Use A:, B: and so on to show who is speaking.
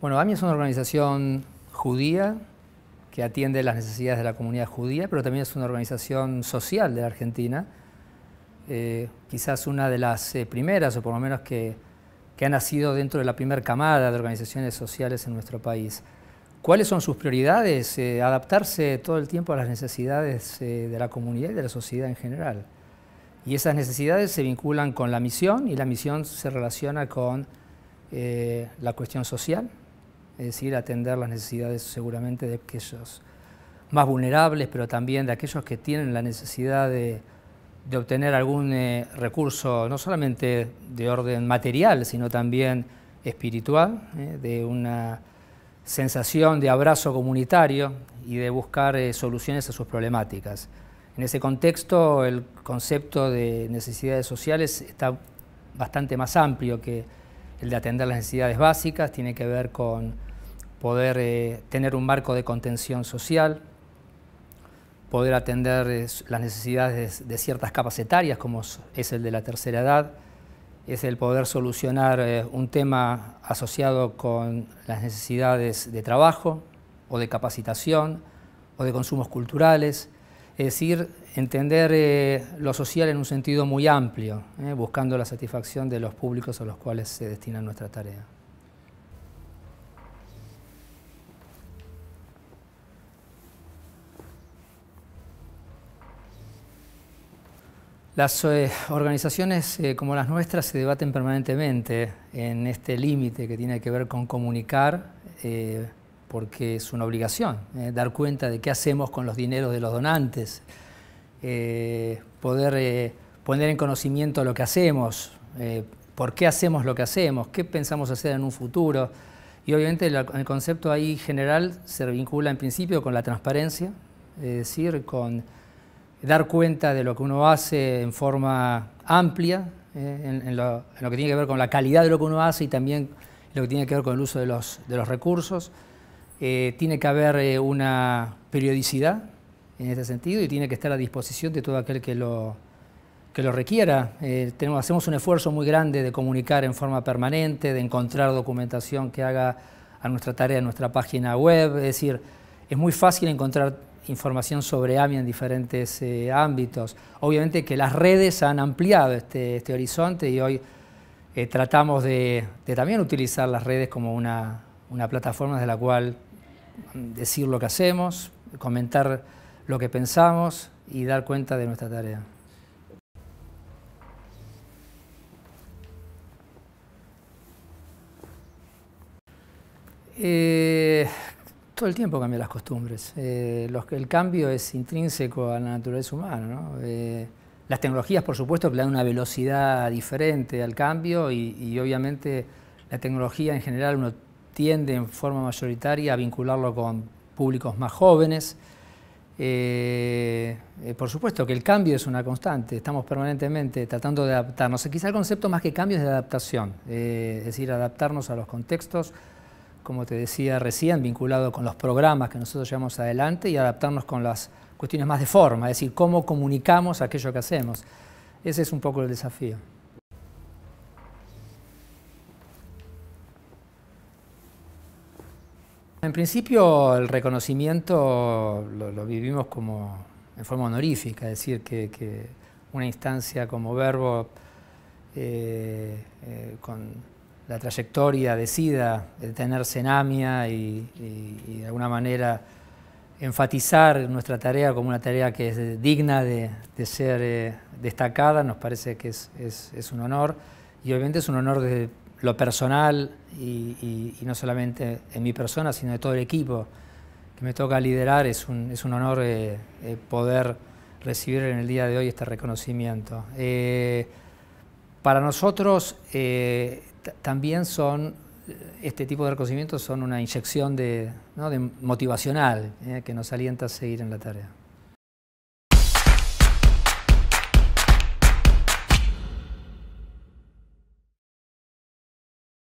A: Bueno, AMI es una organización judía que atiende las necesidades de la comunidad judía, pero también es una organización social de la Argentina, eh, quizás una de las eh, primeras, o por lo menos que, ha nacido dentro de la primera camada de organizaciones sociales en nuestro país. ¿Cuáles son sus prioridades? Eh, adaptarse todo el tiempo a las necesidades de la comunidad y de la sociedad en general. Y esas necesidades se vinculan con la misión y la misión se relaciona con la cuestión social, es decir, atender las necesidades seguramente de aquellos más vulnerables, pero también de aquellos que tienen la necesidad de, obtener algún eh, recurso, no solamente de orden material, sino también espiritual, eh, de una sensación de abrazo comunitario y de buscar eh, soluciones a sus problemáticas. En ese contexto, el concepto de necesidades sociales está bastante más amplio que el de atender las necesidades básicas, tiene que ver con poder eh, tener un marco de contención social, poder atender eh, las necesidades de, ciertas capas etarias, como es el de la tercera edad, es el poder solucionar eh, un tema asociado con las necesidades de trabajo o de capacitación o de consumos culturales, es decir, entender lo social en un sentido muy amplio, buscando la satisfacción de los públicos a los cuales se destina nuestra tarea. Las eh, organizaciones eh, como las nuestras se debaten permanentemente en este límite que tiene que ver con comunicar, eh, porque es una obligación, dar cuenta de qué hacemos con los dineros de los donantes, poder poner en conocimiento lo que hacemos, por qué hacemos lo que hacemos, qué pensamos hacer en un futuro. Y obviamente el concepto ahí general se vincula en principio con la transparencia, es decir, con dar cuenta de lo que uno hace en forma amplia, eh, en, lo, que tiene que ver con la calidad de lo que uno hace y también lo que tiene que ver con el uso de los, de los recursos. Eh, tiene que haber eh, una periodicidad en este sentido y tiene que estar a disposición de todo aquel que lo, que lo requiera. tenemos, hacemos un esfuerzo muy grande de comunicar en forma permanente, de encontrar documentación que haga a nuestra tarea en nuestra página web. Es decir, es muy fácil encontrar información sobre AMIA en diferentes eh, ámbitos. Obviamente que las redes han ampliado este, este horizonte y hoy eh, tratamos de, también utilizar las redes como una, plataforma desde la cual decir lo que hacemos, comentar lo que pensamos y dar cuenta de nuestra tarea. Eh, todo el tiempo cambian las costumbres. Eh, el cambio es intrínseco a la naturaleza humana. Eh, las tecnologías, por supuesto, le dan una velocidad diferente al cambio y, obviamente la tecnología en general uno tiende en forma mayoritaria a vincularlo con públicos más jóvenes. Eh, por supuesto que el cambio es una constante, estamos permanentemente tratando de adaptarnos. Quizá el concepto más que cambio es de adaptación, es decir, adaptarnos a los contextos, como te decía recién, vinculado con los programas que nosotros llevamos adelante y adaptarnos con las cuestiones más de forma, es decir, cómo comunicamos aquello que hacemos. Ese es un poco el desafío. En principio el reconocimiento lo, vivimos como en forma honorífica, es decir, que, una instancia como verbo eh, eh, con la trayectoria decida de tener Cenamia y, de alguna manera enfatizar nuestra tarea como una tarea que es digna de, ser eh, destacada, nos parece que es, un honor y obviamente es un honor desde lo personal y, no solamente en mi persona, sino de todo el equipo que me toca liderar, es un, es un honor eh, eh, poder recibir en el día de hoy este reconocimiento. para nosotros también son, eh, este tipo de reconocimientos son una inyección de, ¿no? de motivacional eh, que nos alienta a seguir en la tarea.